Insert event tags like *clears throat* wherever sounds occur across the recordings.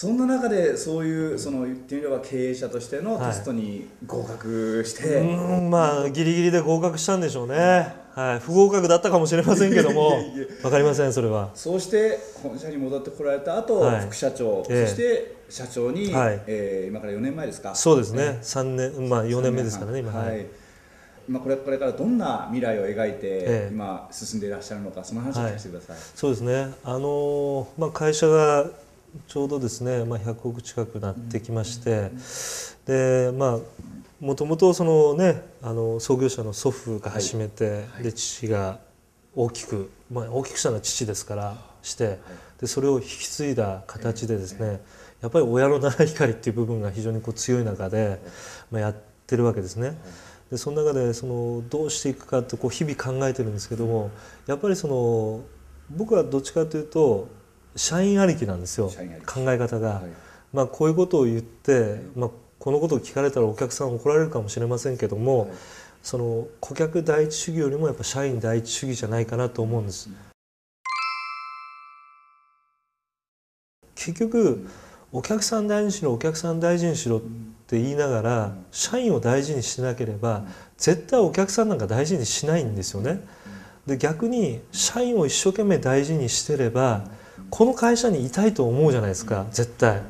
そんな中でそういうその言ってみれば経営者としてのテストに合格して、はい、うんまあギリギリで合格したんでしょうね、はい、不合格だったかもしれませんけども分 *laughs* かりませんそれはそうして本社に戻ってこられた後、はい、副社長、えー、そして社長に、はい、えー、今から4年前ですかそうですね、えー、年まあ4年目ですからね今はい、はいまあ、これこれからどんな未来を描いて今進んでいらっしゃるのかその話を聞かせてください、はい、そうですね、あのー、まあ、会社がちょうどですね、まあ、100億近くなってきまして、でまあもともとそのねあの創業者の祖父が始めて、はいはい、で父が大きく、まあ、大きくしたのは父ですからして、はい、でそれを引き継いだ形でですね、やっぱり親の七光っていう部分が非常にこう強い中で、まあ、やってるわけですね。でその中でそのどうしていくかってこう日々考えてるんですけどもやっぱりその僕はどっちかというと社員ありきなんですよ考え方が、はい、まあ、こういうことを言って、まあ、このことを聞かれたらお客さん怒られるかもしれませんけども、はい、その顧客第一主義よりもやっぱ社員第一主義じゃないかなと思うんです。うん、結局、お客さん大事にしろお客さん大事にしろって言いながら、うん、社員を大事にしなければ、うん、絶対お客さんなんか大事にしないんですよね。で逆に社員を一生懸命大事にしてれば、この会社にいたいと思うじゃないですか絶対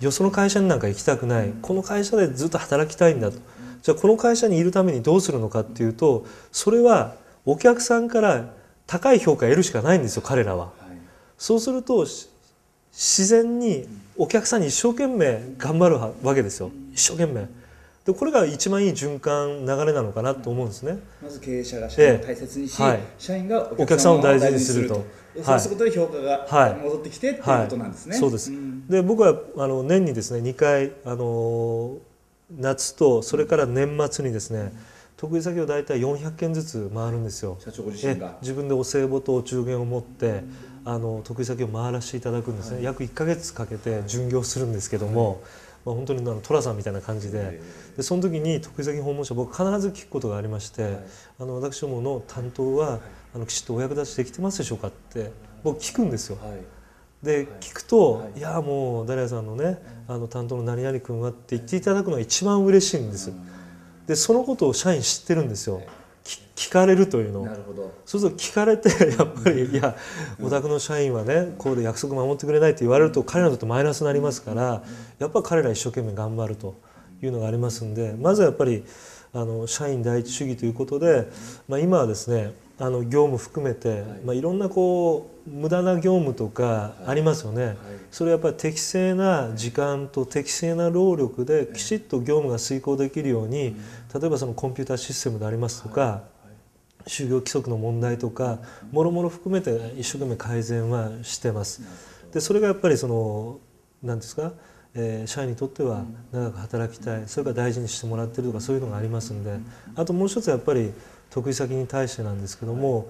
よその会社になんか行きたくないこの会社でずっと働きたいんだとじゃあこの会社にいるためにどうするのかっていうとそれはお客さんから高い評価を得るしかないんですよ彼らは。そうすると自然にお客さんに一生懸命頑張るわけですよ一生懸命。でこれが一番いい循環流れなのかなと思うんですね、まず経営者が社員を大切にし、ええはい、社員がお客さんを大事にするとそうすることで評価が戻ってきて、はい、っいうことなんですね、はい、そうです、うん、で僕はあの年にですね二回あの夏とそれから年末にですね、うん、得意先を大体400件ずつ回るんですよ社長ご自身が自分でお歳暮とお中元を持って、うん、あの得意先を回らせていただくんですね、約一か月かけて巡業するんですけども、まあ、本当にあの寅さんみたいな感じででその時に得意先訪問者僕必ず聞くことがありまして、はい、あの私どもの担当は、あのきちっとお役立ちできてますでしょうかって僕聞くんですよ。で聞くと「いやもう誰やさんのねあの担当の何々君は」って言っていただくのが一番嬉しいんです。でそのことを社員知ってるんですよ。聞かれるというのなるほどそうすると聞かれて *laughs* やっぱりいやお宅の社員はねこうで約束守ってくれないって言われると彼らにとってマイナスになりますからやっぱ彼ら一生懸命頑張るというのがありますんでまずはやっぱりあの社員第一主義ということで、まあ、今はですねあの業務含めて、まあ、いろんなこう無駄な業務とかありますよね、それやっぱり適正な時間と適正な労力できちっと業務が遂行できるように、例えばそのコンピューターシステムでありますとか、就業規則の問題とかもろもろ含めて一生懸命改善はしてます。でそれがやっぱりその何ですか、えー、社員にとっては長く働きたいそれから大事にしてもらってるとかそういうのがありますんであともう一つやっぱり得意先に対してなんですけども、はい、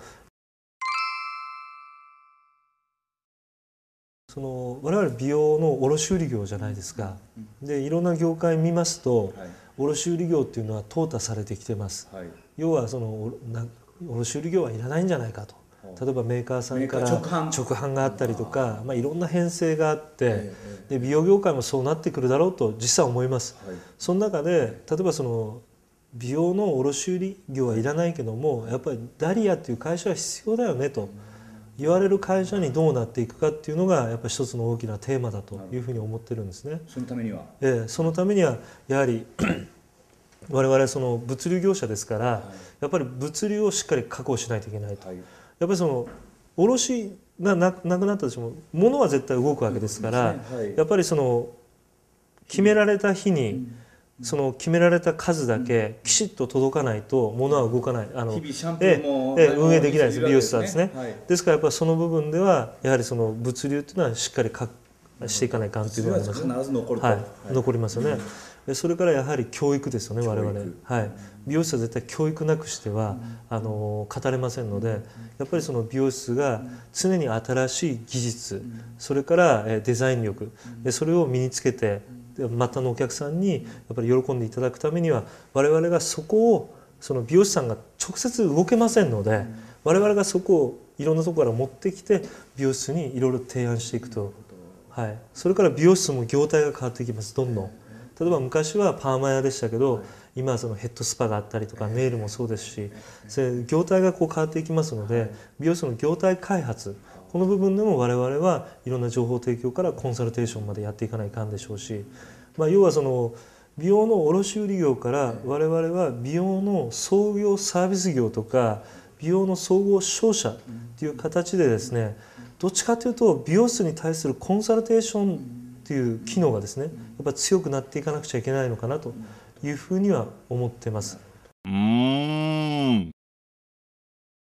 その我々美容の卸売業じゃないですか、でいろんな業界見ますと、はい、卸売業っていうのは淘汰されてきてます、はい、要はその卸売業はいらないんじゃないかと例えばメーカーさんから直販があったりとか、まあ、いろんな編成があってで美容業界もそうなってくるだろうと実際思います、はい、その中で例えばその美容の卸売業はいらないけどもやっぱりダリアっていう会社は必要だよねと言われる会社にどうなっていくかっていうのがやっぱ一つの大きなテーマだというふうに思ってるんですね。そのためには、えー、そのためにはやはり *clears throat* 我々その物流業者ですから、はい、やっぱり物流をしっかり確保しないといけないと、はい、やっぱりその卸がなくなったとしても物は絶対動くわけですから、ねはい、やっぱりその決められた日に、うんその決められた数だけきちっと届かないと物は動かない、あのええ運営できないです美容室はですね、はい、ですからやっぱりその部分ではやはりその物流っていうのはしっかりかしていかないかんというのが必ず残るはい、残りますよね、うんそれからやはり教育ですよね我々、はい、美容室は絶対教育なくしては、うん、あの語れませんので、うん、やっぱりその美容室が常に新しい技術、うん、それからデザイン力、それを身につけて末端のお客さんにやっぱり喜んでいただくためには我々がそこをその美容師さんが直接動けませんので、我々がそこをいろんなとこから持ってきて美容室にいろいろ提案していくと、はい、それから美容室も業態が変わってきますどんどん。例えば昔はパーマ屋でしたけど、今はそのヘッドスパがあったりとかネイルもそうですし、れ業態がこう変わっていきますので美容室の業態開発この部分でも我々はいろんな情報提供からコンサルテーションまでやっていかないかんでしょうし、まあ、要はその美容の卸売業から我々は美容の創業サービス業とか美容の総合商社という形でですねどっちかというと美容室に対するコンサルテーションとていう機能がですねやっぱ強くなっていかなくちゃいけないのかなというふうには思ってます。